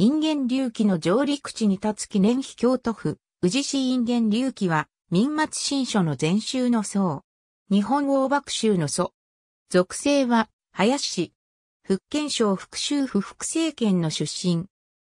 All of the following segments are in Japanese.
人間隆起の上陸地に立つ記念碑京都府、宇治市人間隆起は、民末新書の前宗の僧。日本王幕州の祖。属性は、林氏。福建省福州府福政県の出身。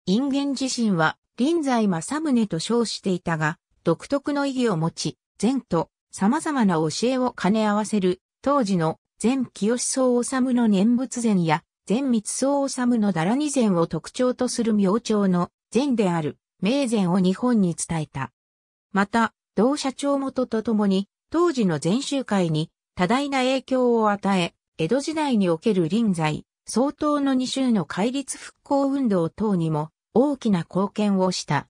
人間自身は、臨済正宗と称していたが、独特の意義を持ち、禅と様々な教えを兼ね合わせる、当時の禅清思治の念仏禅や、前密宗治のだらに禅を特徴とする明朝の禅である名禅を日本に伝えた。また、同社長元と共に当時の禅宗会に多大な影響を与え、江戸時代における臨在、相当の二州の戒律復興運動等にも大きな貢献をした。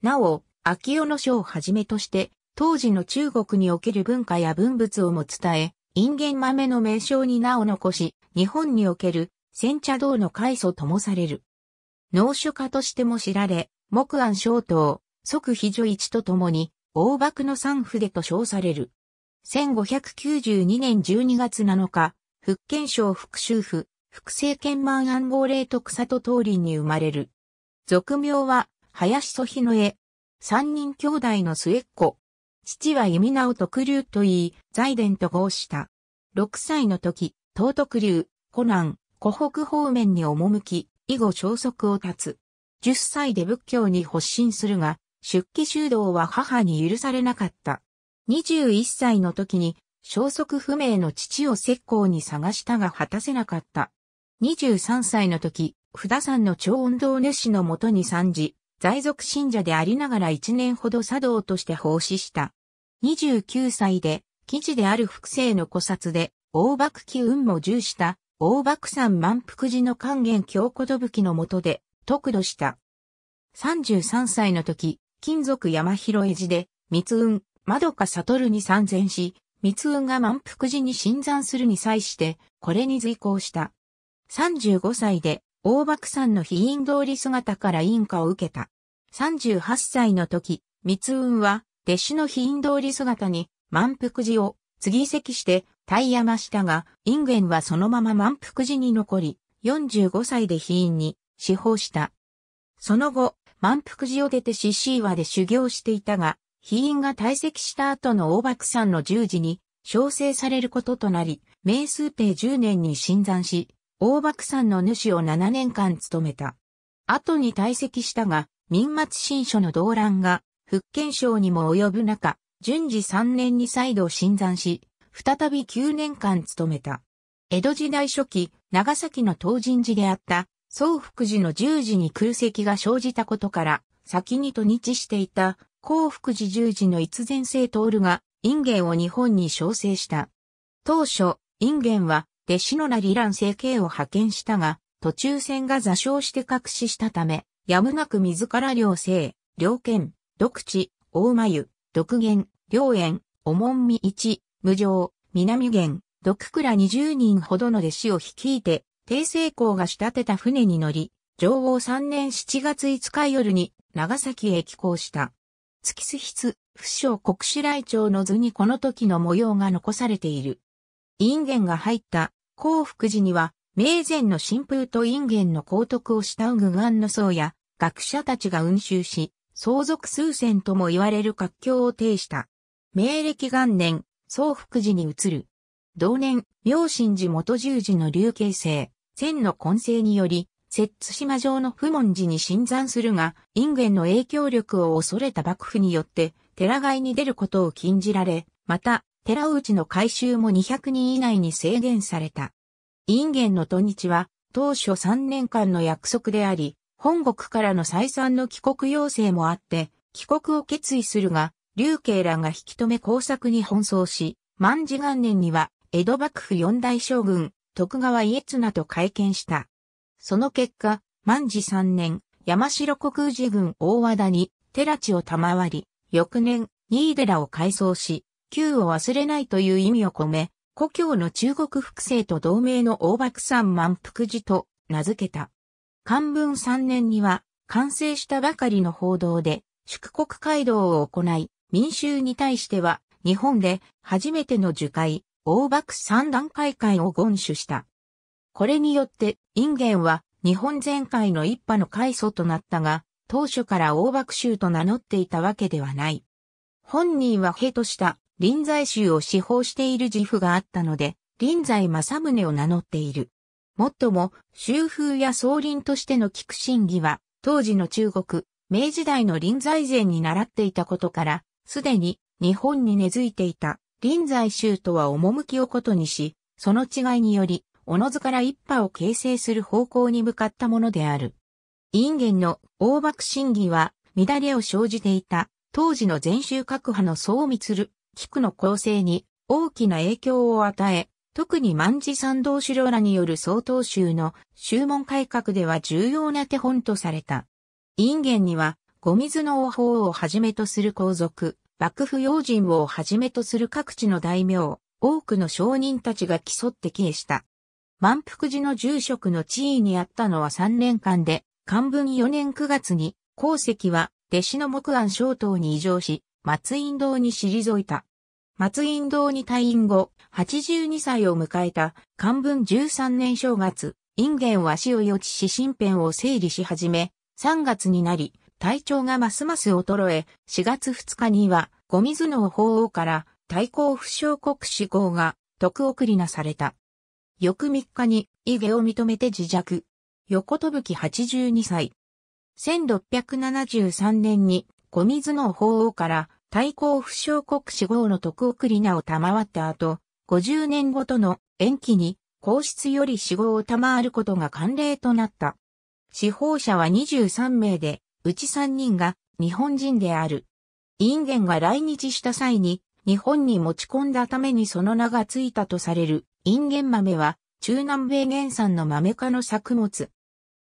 なお、秋代の書をはじめとして、当時の中国における文化や文物をも伝え、人間豆の名称に名を残し、日本における煎茶道の開祖ともされる。農酒家としても知られ、木安小刀、即非女一とともに、大幕の三筆と称される。1592年12月7日、福建省福州府、福政県満安号令徳里通林に生まれる。俗名は、林祖日の絵。三人兄弟の末っ子。父は弓直徳流と言い、財伝と合した。六歳の時、東徳流、コナン、湖北方面に赴き、以後消息を絶つ。10歳で仏教に発信するが、出家修道は母に許されなかった。21歳の時に消息不明の父を石膏に探したが果たせなかった。23歳の時、札山の超音道主のもとに参じ、在属信者でありながら1年ほど茶道として奉仕した。29歳で、記事である複製の古札で、大幕機運も重した大爆山満腹寺の還元京子器の下で、得度した。33歳の時、金属山広絵寺で、密運、窓か悟に参戦し、密運が満腹寺に新参するに際して、これに随行した。35歳で、大爆山の非院通り姿から印下を受けた。38歳の時、密運は、弟子の非院通り姿に、満腹寺を、継ぎ席して、タイヤマしたが、インゲンはそのまま満腹時に残り、45歳で被院に死亡した。その後、満腹寺を出てシシーワで修行していたが、被院が退席した後の大爆山の十字に、召請されることとなり、明数平十年に新山し、大爆山の主を七年間務めた。後に退席したが、民末新書の動乱が、福建省にも及ぶ中、順次三年に再度新山し、再び9年間務めた。江戸時代初期、長崎の東神寺であった、宗福寺の十字に空席が生じたことから、先に土日していた、幸福寺十字の逸前生徹が、陰元を日本に招請した。当初、陰元は、弟子のなり。乱成形を派遣したが、途中戦が座礁して隠ししたため、やむなく自ら両生、両剣、独地、大眉、独元、両縁、おもんみ一、無常、南元、毒倉20人ほどの弟子を率いて、帝政公が仕立てた船に乗り、上王3年7月5日夜に長崎へ帰港した。月須筆、不詳国史来町の図にこの時の模様が残されている。陰元が入った幸福寺には、明前の新風と陰元の皇徳を慕う具眼の僧や、学者たちが運集し、相続数千とも言われる活況を呈した。明暦元年、総福寺に移る。同年、明神寺元十字の流形成、千の混成により、摂津島城の不問寺に新参するが、因元の影響力を恐れた幕府によって、寺外に出ることを禁じられ、また、寺内の改修も200人以内に制限された。因元の土日は、当初3年間の約束であり、本国からの再三の帰国要請もあって、帰国を決意するが、劉慶らが引き止め工作に奔走し、万事元年には、江戸幕府四大将軍、徳川家綱と会見した。その結果、万事三年、山城国寺郡大和田に、寺地を賜り、翌年、新寺を改装し、旧を忘れないという意味を込め、故郷の中国複製と同盟の大爆山満腹寺と名付けた。漢文3年には、完成したばかりの報道で、祝国街道を行い、民衆に対しては、日本で初めての受海、大幕三段開会を言守した。これによって、因元は日本全会の一派の開祖となったが、当初から大幕衆と名乗っていたわけではない。本人は兵とした臨済衆を司法している自負があったので、臨済正宗を名乗っている。もっとも、州風や総林としての菊神義は、当時の中国、明治代の臨済禅に習っていたことから、すでに日本に根付いていた臨済宗とは趣を異にし、その違いにより、おのずから一派を形成する方向に向かったものである。因元の大幕審議は、乱れを生じていた、当時の禅宗各派の総密る、菊の構成に大きな影響を与え、特に万事三道首領らによる総統宗の宗門改革では重要な手本とされた。因元には、ご水の王法をはじめとする皇族、幕府要人をはじめとする各地の大名、多くの商人たちが競って帰した。満腹寺の住職の地位にあったのは3年間で、漢文4年9月に、鉱石は弟子の木安小島に移譲し、松陰堂に退いた。松陰堂に退院後、82歳を迎えた漢文13年正月、陰元は死を予知し身辺を整理し始め、3月になり、体調がますます衰え、4月2日には、ゴミズノ法王から対抗不祥国志号が徳送りなされた。翌3日に異下を認めて自弱。横飛ぶき82歳。1673年にゴミズノ法王から対抗不祥国志号の徳送りなを賜った後、50年ごとの延期に皇室より死号を賜ることが慣例となった。死法者は23名で、うち3人が日本人である。インゲンが来日した際に日本に持ち込んだためにその名がついたとされるインゲン豆は中南米原産の豆科の作物。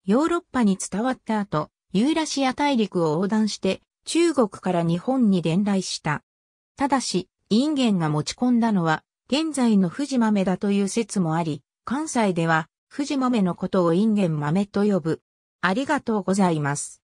ヨーロッパに伝わった後、ユーラシア大陸を横断して中国から日本に伝来した。ただし、インゲンが持ち込んだのは現在の富士豆だという説もあり、関西では富士豆のことをインゲン豆と呼ぶ。ありがとうございます。